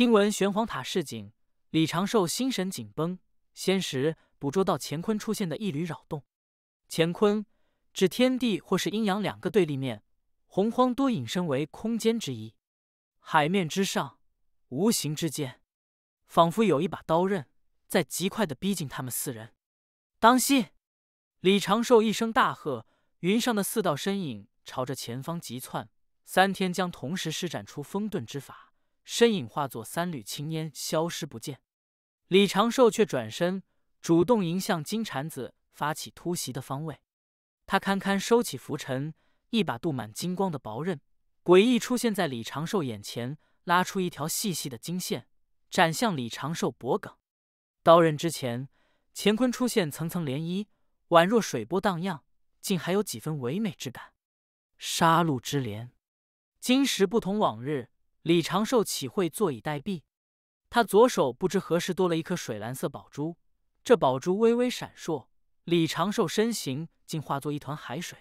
听闻玄黄塔示警，李长寿心神紧绷，仙时捕捉到乾坤出现的一缕扰动。乾坤指天地或是阴阳两个对立面，洪荒多引申为空间之一。海面之上，无形之间，仿佛有一把刀刃在极快的逼近他们四人。当心！李长寿一声大喝，云上的四道身影朝着前方急窜。三天将同时施展出风遁之法。身影化作三缕青烟，消失不见。李长寿却转身，主动迎向金蝉子发起突袭的方位。他堪堪收起拂尘，一把镀满金光的薄刃诡异出现在李长寿眼前，拉出一条细细的金线，斩向李长寿脖颈。刀刃之前，乾坤出现层层涟漪，宛若水波荡漾，竟还有几分唯美之感。杀戮之莲，今时不同往日。李长寿岂会坐以待毙？他左手不知何时多了一颗水蓝色宝珠，这宝珠微微闪烁。李长寿身形竟化作一团海水，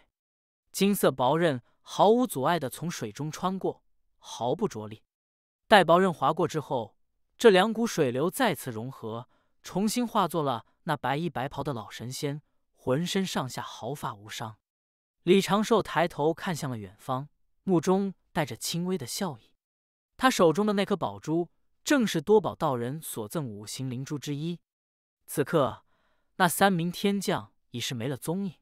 金色薄刃毫无阻碍地从水中穿过，毫不着力。待薄刃划过之后，这两股水流再次融合，重新化作了那白衣白袍的老神仙，浑身上下毫发无伤。李长寿抬头看向了远方，目中带着轻微的笑意。他手中的那颗宝珠，正是多宝道人所赠五行灵珠之一。此刻，那三名天将已是没了踪影。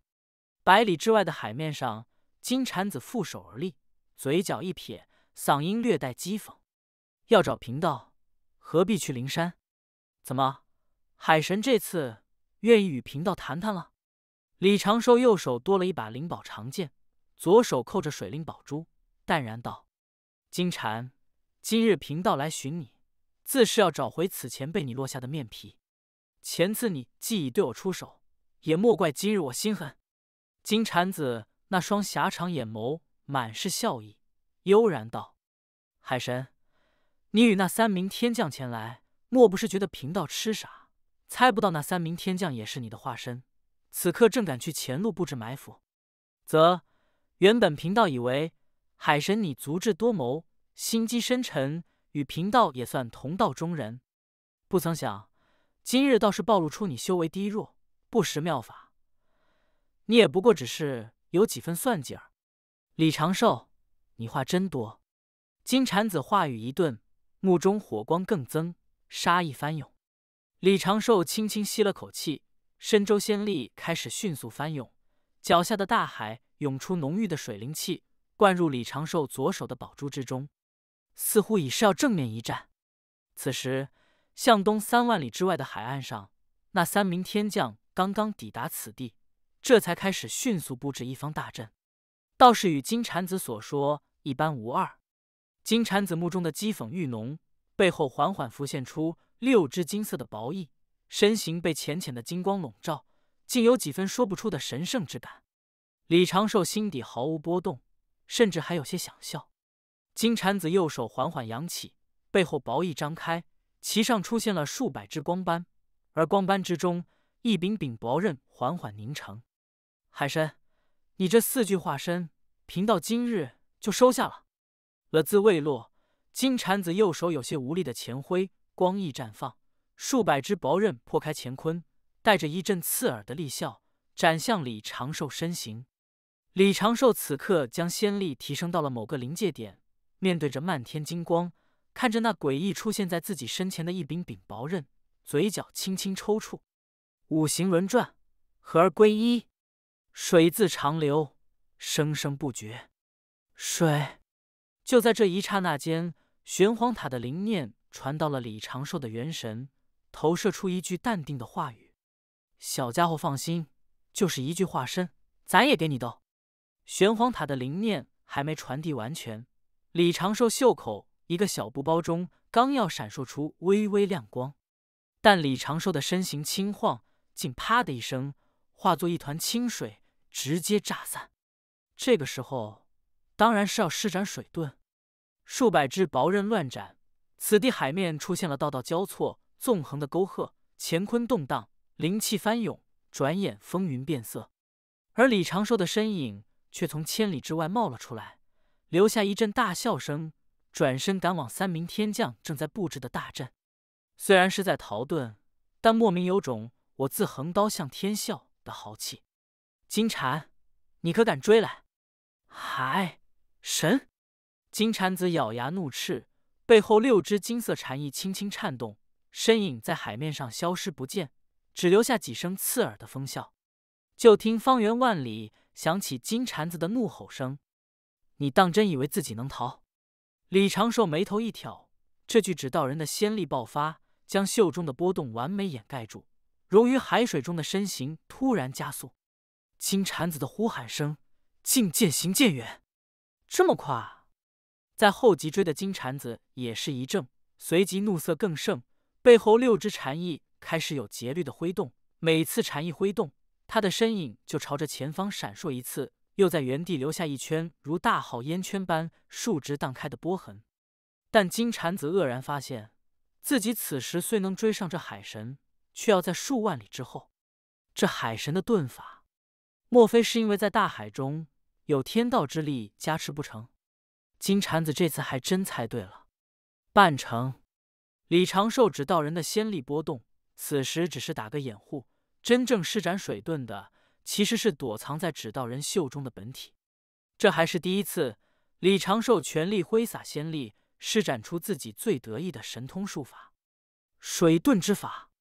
百里之外的海面上，金蝉子负手而立，嘴角一撇，嗓音略带讥讽：“要找贫道，何必去灵山？怎么，海神这次愿意与贫道谈谈了？”李长寿右手多了一把灵宝长剑，左手扣着水灵宝珠，淡然道：“金蝉。”今日贫道来寻你，自是要找回此前被你落下的面皮。前次你既已对我出手，也莫怪今日我心狠。金蝉子那双狭长眼眸满是笑意，悠然道：“海神，你与那三名天将前来，莫不是觉得贫道痴傻，猜不到那三名天将也是你的化身？此刻正赶去前路布置埋伏，则原本贫道以为，海神你足智多谋。”心机深沉，与贫道也算同道中人。不曾想，今日倒是暴露出你修为低弱，不识妙法。你也不过只是有几分算计儿。李长寿，你话真多。金蝉子话语一顿，目中火光更增，杀意翻涌。李长寿轻轻吸了口气，身周仙力开始迅速翻涌，脚下的大海涌出浓郁的水灵气，灌入李长寿左手的宝珠之中。似乎已是要正面一战。此时，向东三万里之外的海岸上，那三名天将刚刚抵达此地，这才开始迅速布置一方大阵，倒是与金蝉子所说一般无二。金蝉子目中的讥讽愈浓，背后缓缓浮现出六只金色的薄翼，身形被浅浅的金光笼罩，竟有几分说不出的神圣之感。李长寿心底毫无波动，甚至还有些想笑。金蝉子右手缓缓扬起，背后薄翼张开，其上出现了数百只光斑，而光斑之中，一柄柄薄刃缓缓凝成。海神，你这四句化身，贫道今日就收下了。了字未落，金蝉子右手有些无力的前挥，光翼绽放，数百只薄刃破开乾坤，带着一阵刺耳的厉啸，斩向李长寿身形。李长寿此刻将仙力提升到了某个临界点。面对着漫天金光，看着那诡异出现在自己身前的一柄柄薄刃，嘴角轻轻抽搐。五行轮转，合而归一，水自长流，生生不绝。水就在这一刹那间，玄黄塔的灵念传到了李长寿的元神，投射出一句淡定的话语：“小家伙，放心，就是一句化身，咱也给你斗。”玄黄塔的灵念还没传递完全。李长寿袖口一个小布包中刚要闪烁出微微亮光，但李长寿的身形轻晃，竟啪的一声化作一团清水，直接炸散。这个时候当然是要施展水遁，数百只薄刃乱斩，此地海面出现了道道交错、纵横的沟壑，乾坤动荡，灵气翻涌，转眼风云变色，而李长寿的身影却从千里之外冒了出来。留下一阵大笑声，转身赶往三名天将正在布置的大阵。虽然是在逃遁，但莫名有种“我自横刀向天笑”的豪气。金蝉，你可敢追来？海神金蝉子咬牙怒斥，背后六只金色蝉翼轻轻颤动，身影在海面上消失不见，只留下几声刺耳的风啸。就听方圆万里响起金蝉子的怒吼声。你当真以为自己能逃？李长寿眉头一挑，这具指道人的仙力爆发，将袖中的波动完美掩盖住，融于海水中的身形突然加速。金蝉子的呼喊声竟渐行渐远。这么快？在后脊椎的金蝉子也是一怔，随即怒色更盛，背后六只蝉翼开始有节律的挥动，每次蝉翼挥动，他的身影就朝着前方闪烁一次。又在原地留下一圈如大号烟圈般竖直荡开的波痕，但金蝉子愕然发现自己此时虽能追上这海神，却要在数万里之后。这海神的遁法，莫非是因为在大海中有天道之力加持不成？金蝉子这次还真猜对了，半成。李长寿指道人的仙力波动，此时只是打个掩护，真正施展水遁的。其实是躲藏在指道人袖中的本体，这还是第一次。李长寿全力挥洒仙力，施展出自己最得意的神通术法——水遁之法。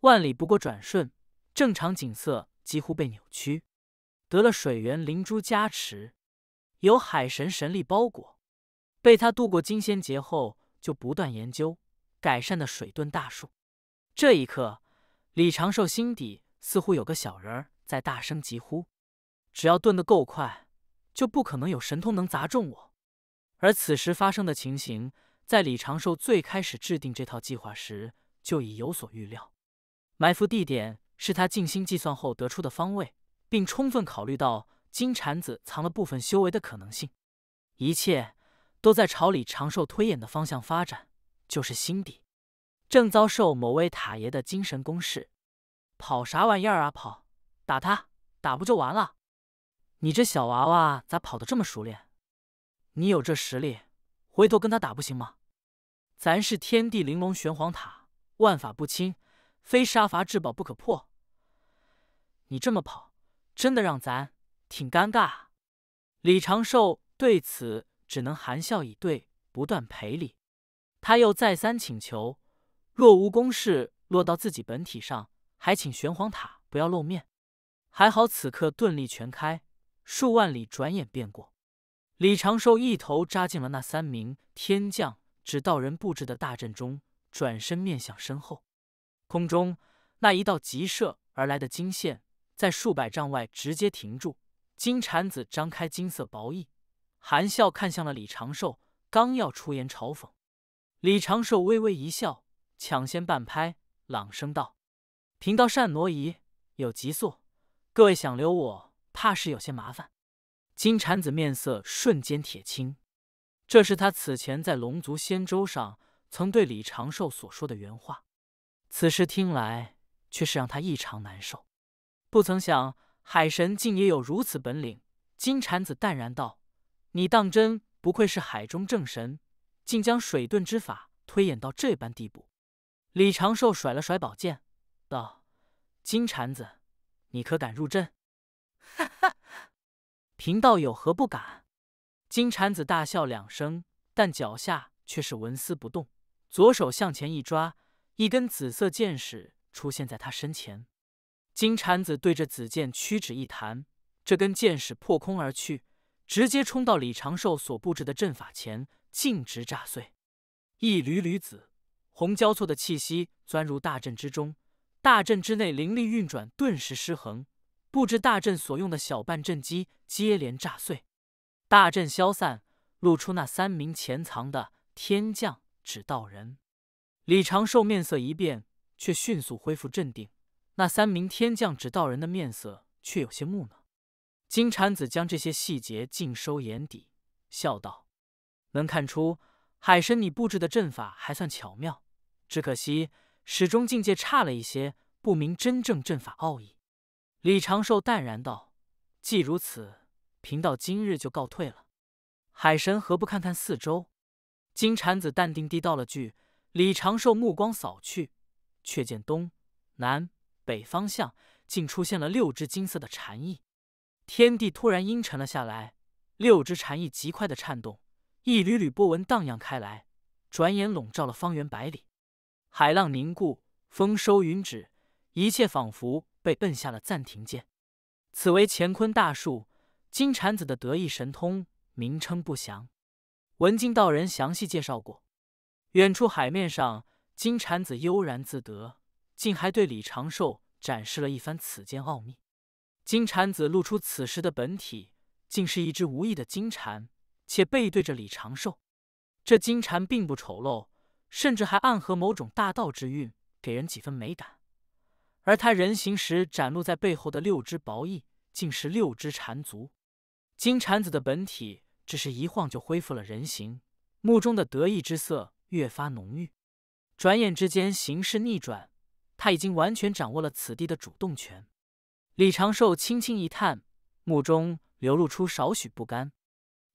万里不过转瞬，正常景色几乎被扭曲。得了水源灵珠加持，有海神神力包裹，被他渡过金仙劫后，就不断研究改善的水遁大术。这一刻，李长寿心底似乎有个小人儿。在大声疾呼，只要遁得够快，就不可能有神通能砸中我。而此时发生的情形，在李长寿最开始制定这套计划时就已有所预料。埋伏地点是他静心计算后得出的方位，并充分考虑到金蝉子藏了部分修为的可能性。一切都在朝李长寿推演的方向发展。就是心底正遭受某位塔爷的精神攻势，跑啥玩意儿啊跑！打他，打不就完了？你这小娃娃咋跑的这么熟练？你有这实力，回头跟他打不行吗？咱是天地玲珑玄黄塔，万法不侵，非杀伐至宝不可破。你这么跑，真的让咱挺尴尬。李长寿对此只能含笑以对，不断赔礼。他又再三请求，若无公事落到自己本体上，还请玄黄塔不要露面。还好，此刻遁力全开，数万里转眼便过。李长寿一头扎进了那三名天将指道人布置的大阵中，转身面向身后，空中那一道急射而来的金线在数百丈外直接停住。金蝉子张开金色薄翼，含笑看向了李长寿，刚要出言嘲讽，李长寿微微一笑，抢先半拍，朗声道：“贫道善挪移，有急速。”各位想留我，怕是有些麻烦。金蝉子面色瞬间铁青，这是他此前在龙族仙舟上曾对李长寿所说的原话。此时听来，却是让他异常难受。不曾想，海神竟也有如此本领。金蝉子淡然道：“你当真不愧是海中正神，竟将水遁之法推演到这般地步。”李长寿甩了甩宝剑，道：“金蝉子。”你可敢入阵？哈哈，贫道有何不敢？金蝉子大笑两声，但脚下却是纹丝不动。左手向前一抓，一根紫色剑矢出现在他身前。金蝉子对着紫剑屈指一弹，这根剑矢破空而去，直接冲到李长寿所布置的阵法前，径直炸碎。一缕缕紫红交错的气息钻入大阵之中。大阵之内，灵力运转顿时失衡，布置大阵所用的小半阵机接连炸碎，大阵消散，露出那三名潜藏的天将指道人。李长寿面色一变，却迅速恢复镇定。那三名天将指道人的面色却有些木讷。金蝉子将这些细节尽收眼底，笑道：“能看出，海神，你布置的阵法还算巧妙，只可惜。”始终境界差了一些，不明真正阵法奥义。李长寿淡然道：“既如此，贫道今日就告退了。”海神何不看看四周？金蝉子淡定地道了句。李长寿目光扫去，却见东南北方向竟出现了六只金色的蝉翼。天地突然阴沉了下来，六只蝉翼极快的颤动，一缕缕波纹荡漾开来，转眼笼罩了方圆百里。海浪凝固，风收云止，一切仿佛被摁下了暂停键。此为乾坤大树，金蝉子的得意神通，名称不详。文静道人详细介绍过。远处海面上，金蝉子悠然自得，竟还对李长寿展示了一番此间奥秘。金蝉子露出此时的本体，竟是一只无翼的金蝉，且背对着李长寿。这金蝉并不丑陋。甚至还暗合某种大道之韵，给人几分美感。而他人形时展露在背后的六只薄翼，竟是六只蝉足。金蝉子的本体只是一晃就恢复了人形，目中的得意之色越发浓郁。转眼之间，形势逆转，他已经完全掌握了此地的主动权。李长寿轻轻一叹，目中流露出少许不甘。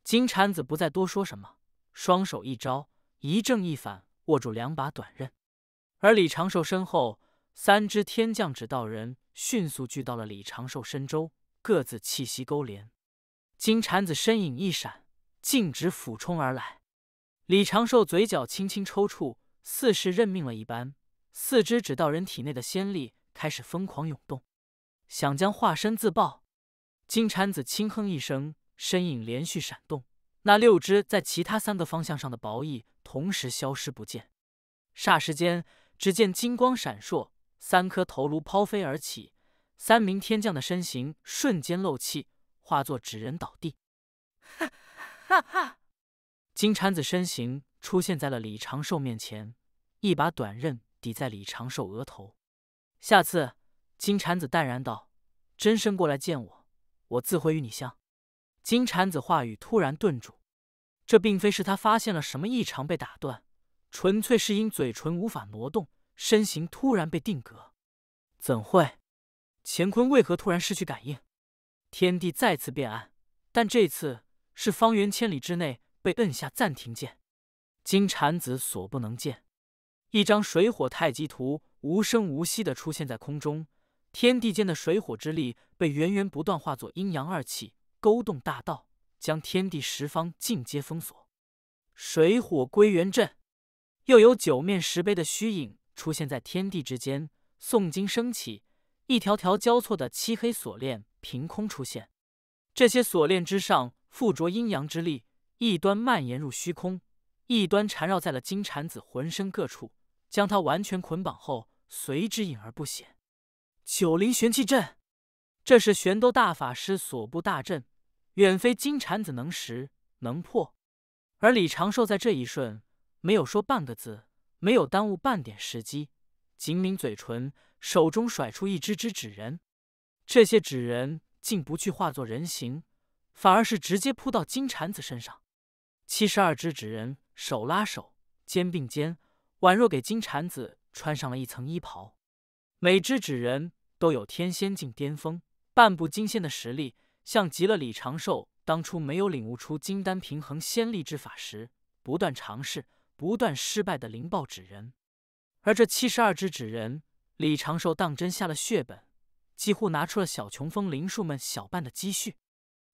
金蝉子不再多说什么，双手一招，一正一反。握住两把短刃，而李长寿身后三只天降指道人迅速聚到了李长寿身周，各自气息勾连。金蝉子身影一闪，径直俯冲而来。李长寿嘴角轻轻抽搐，似是认命了一般。四只指道人体内的仙力开始疯狂涌动，想将化身自爆。金蝉子轻哼一声，身影连续闪动，那六只在其他三个方向上的薄翼。同时消失不见，霎时间，只见金光闪烁，三颗头颅抛飞而起，三名天将的身形瞬间漏气，化作纸人倒地。哈哈哈！金蝉子身形出现在了李长寿面前，一把短刃抵在李长寿额头。下次，金蝉子淡然道：“真身过来见我，我自会与你相。”金蝉子话语突然顿住。这并非是他发现了什么异常被打断，纯粹是因嘴唇无法挪动，身形突然被定格。怎会？乾坤为何突然失去感应？天地再次变暗，但这次是方圆千里之内被摁下暂停键，金蝉子所不能见。一张水火太极图无声无息地出现在空中，天地间的水火之力被源源不断化作阴阳二气，勾动大道。将天地十方尽皆封锁，水火归元阵，又有九面石碑的虚影出现在天地之间，诵经升起，一条条交错的漆黑锁链凭空出现，这些锁链之上附着阴阳之力，一端蔓延入虚空，一端缠绕在了金蝉子浑身各处，将他完全捆绑后，随之隐而不显。九灵玄气阵，这是玄都大法师所布大阵。远非金蝉子能识能破，而李长寿在这一瞬没有说半个字，没有耽误半点时机，紧抿嘴唇，手中甩出一只只纸人。这些纸人竟不去化作人形，反而是直接扑到金蝉子身上。七十二只纸人手拉手，肩并肩，宛若给金蝉子穿上了一层衣袍。每只纸人都有天仙境巅峰、半步金仙的实力。像极了李长寿当初没有领悟出金丹平衡仙力之法时，不断尝试、不断失败的灵爆纸人。而这七十二只纸人，李长寿当真下了血本，几乎拿出了小琼峰灵术们小半的积蓄。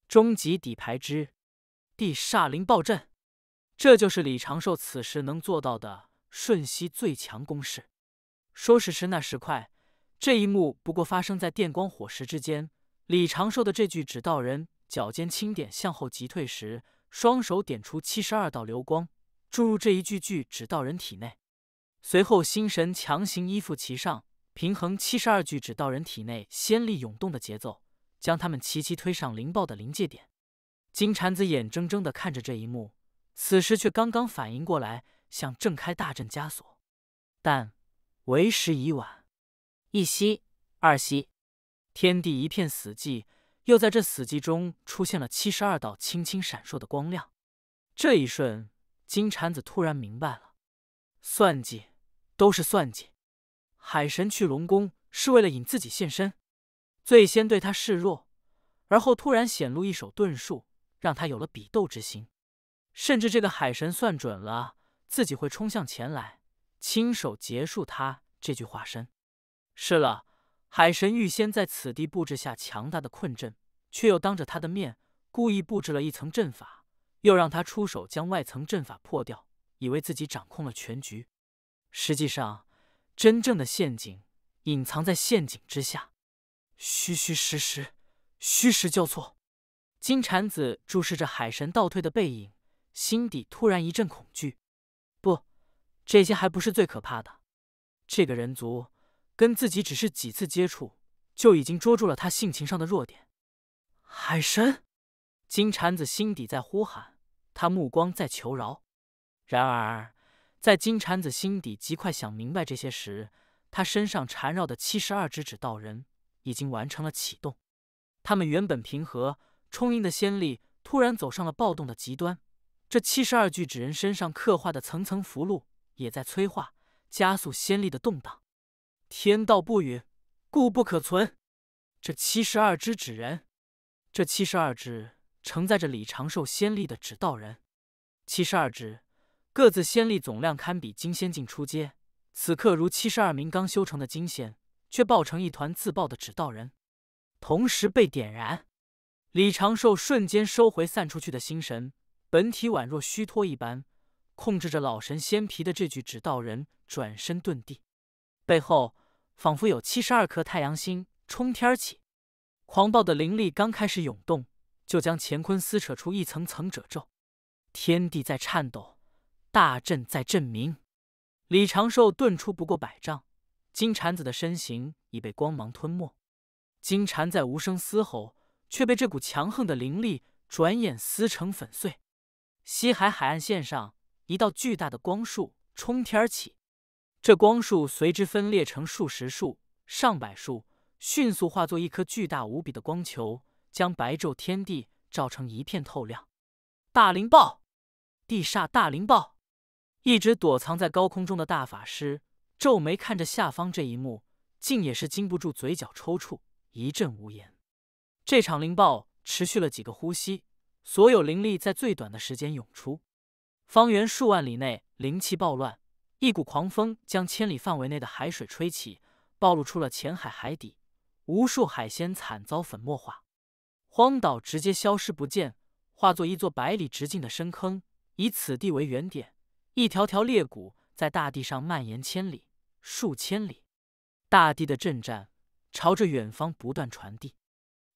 终极底牌之地煞灵爆阵，这就是李长寿此时能做到的瞬息最强攻势。说时迟，那时快，这一幕不过发生在电光火石之间。李长寿的这句“指道人脚尖轻点，向后急退时，双手点出七十二道流光，注入这一句句指道人体内，随后心神强行依附其上，平衡七十二具指道人体内仙力涌动的节奏，将他们齐齐推上灵爆的临界点。金蝉子眼睁睁地看着这一幕，此时却刚刚反应过来，想挣开大阵枷锁，但为时已晚。一吸，二吸，天地一片死寂，又在这死寂中出现了七十二道轻轻闪烁的光亮。这一瞬，金蝉子突然明白了：算计都是算计。海神去龙宫是为了引自己现身，最先对他示弱，而后突然显露一手遁术，让他有了比斗之心。甚至这个海神算准了自己会冲向前来，亲手结束他这具化身。是了。海神预先在此地布置下强大的困阵，却又当着他的面故意布置了一层阵法，又让他出手将外层阵法破掉，以为自己掌控了全局。实际上，真正的陷阱隐藏在陷阱之下，虚虚实实，虚实交错。金蝉子注视着海神倒退的背影，心底突然一阵恐惧。不，这些还不是最可怕的。这个人族。跟自己只是几次接触，就已经捉住了他性情上的弱点。海神金蝉子心底在呼喊，他目光在求饶。然而，在金蝉子心底极快想明白这些时，他身上缠绕的七十二只纸道人已经完成了启动。他们原本平和充盈的仙力，突然走上了暴动的极端。这七十二具纸人身上刻画的层层符箓，也在催化加速仙力的动荡。天道不允，故不可存。这七十二只纸人，这七十二只承载着李长寿仙力的纸道人，七十二只各自仙力总量堪比金仙境出阶，此刻如七十二名刚修成的金仙，却抱成一团自爆的纸道人，同时被点燃。李长寿瞬间收回散出去的心神，本体宛若虚脱一般，控制着老神仙皮的这具纸道人转身遁地，背后。仿佛有七十二颗太阳星冲天起，狂暴的灵力刚开始涌动，就将乾坤撕扯出一层层褶皱，天地在颤抖，大阵在震鸣。李长寿遁出不过百丈，金蝉子的身形已被光芒吞没，金蝉在无声嘶吼，却被这股强横的灵力转眼撕成粉碎。西海海岸线上，一道巨大的光束冲天起。这光束随之分裂成数十束、上百束，迅速化作一颗巨大无比的光球，将白昼天地照成一片透亮。大灵爆！地煞大灵爆！一直躲藏在高空中的大法师皱眉看着下方这一幕，竟也是禁不住嘴角抽搐，一阵无言。这场灵爆持续了几个呼吸，所有灵力在最短的时间涌出，方圆数万里内灵气暴乱。一股狂风将千里范围内的海水吹起，暴露出了浅海海底，无数海鲜惨遭粉末化，荒岛直接消失不见，化作一座百里直径的深坑。以此地为原点，一条条裂谷在大地上蔓延千里、数千里，大地的震颤朝着远方不断传递。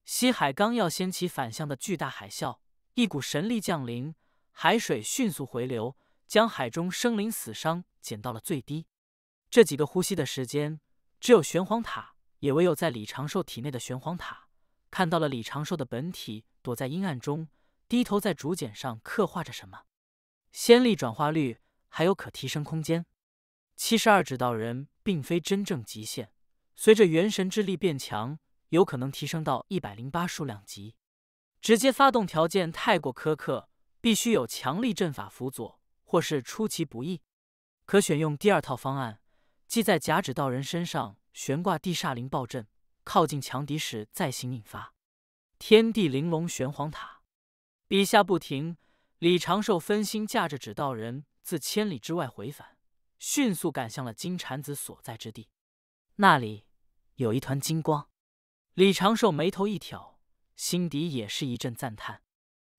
西海刚要掀起反向的巨大海啸，一股神力降临，海水迅速回流。将海中生灵死伤减到了最低。这几个呼吸的时间，只有玄黄塔，也唯有在李长寿体内的玄黄塔，看到了李长寿的本体躲在阴暗中，低头在竹简上刻画着什么。仙力转化率还有可提升空间。七十二指道人并非真正极限，随着元神之力变强，有可能提升到一百零八数量级。直接发动条件太过苛刻，必须有强力阵法辅佐。或是出其不意，可选用第二套方案，即在假指道人身上悬挂地煞灵爆阵，靠近强敌时再行引发。天地玲珑玄黄塔，笔下不停。李长寿分心驾着指道人自千里之外回返，迅速赶向了金蝉子所在之地。那里有一团金光，李长寿眉头一挑，心底也是一阵赞叹：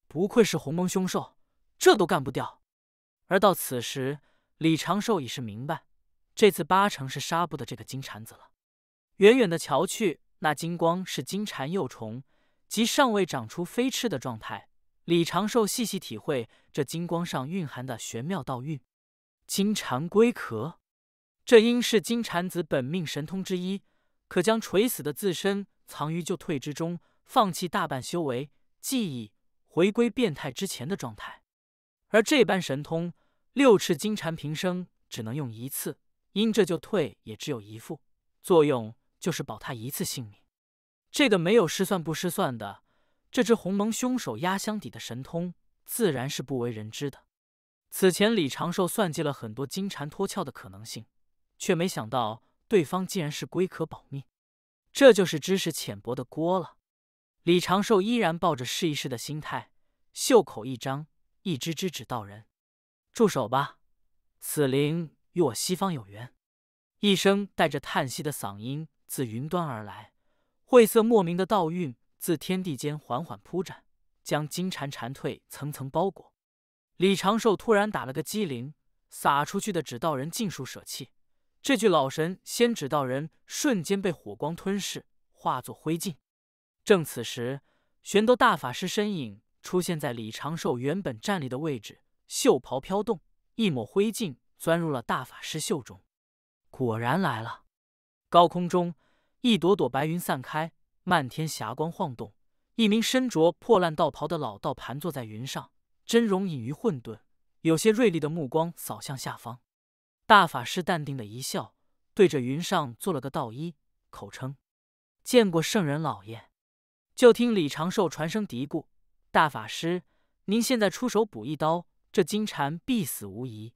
不愧是鸿蒙凶兽，这都干不掉。而到此时，李长寿已是明白，这次八成是杀不的这个金蝉子了。远远的瞧去，那金光是金蝉幼虫，即尚未长出飞翅的状态。李长寿细细体会这金光上蕴含的玄妙道蕴。金蝉归壳，这应是金蝉子本命神通之一，可将垂死的自身藏于就退之中，放弃大半修为、记忆，回归变态之前的状态。而这般神通，六翅金蝉平生只能用一次，因这就退也只有一副，作用就是保他一次性命。这个没有失算不失算的，这只鸿蒙凶手压箱底的神通，自然是不为人知的。此前李长寿算计了很多金蝉脱壳的可能性，却没想到对方竟然是龟壳保命，这就是知识浅薄的锅了。李长寿依然抱着试一试的心态，袖口一张。一只只指道人，住手吧！此灵与我西方有缘。一声带着叹息的嗓音自云端而来，晦涩莫名的道韵自天地间缓缓铺展，将金蝉蝉蜕层层包裹。李长寿突然打了个激灵，撒出去的指道人尽数舍弃。这具老神仙指道人瞬间被火光吞噬，化作灰烬。正此时，玄都大法师身影。出现在李长寿原本站立的位置，袖袍飘动，一抹灰烬钻入了大法师袖中。果然来了。高空中，一朵朵白云散开，漫天霞光晃动。一名身着破烂道袍的老道盘坐在云上，真容隐于混沌，有些锐利的目光扫向下方。大法师淡定的一笑，对着云上做了个道揖，口称：“见过圣人老爷。”就听李长寿传声嘀咕。大法师，您现在出手补一刀，这金蝉必死无疑。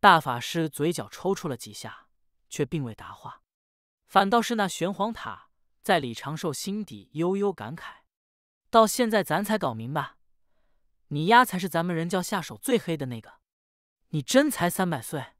大法师嘴角抽搐了几下，却并未答话，反倒是那玄黄塔在李长寿心底悠悠感慨：到现在咱才搞明白，你丫才是咱们人教下手最黑的那个。你真才三百岁。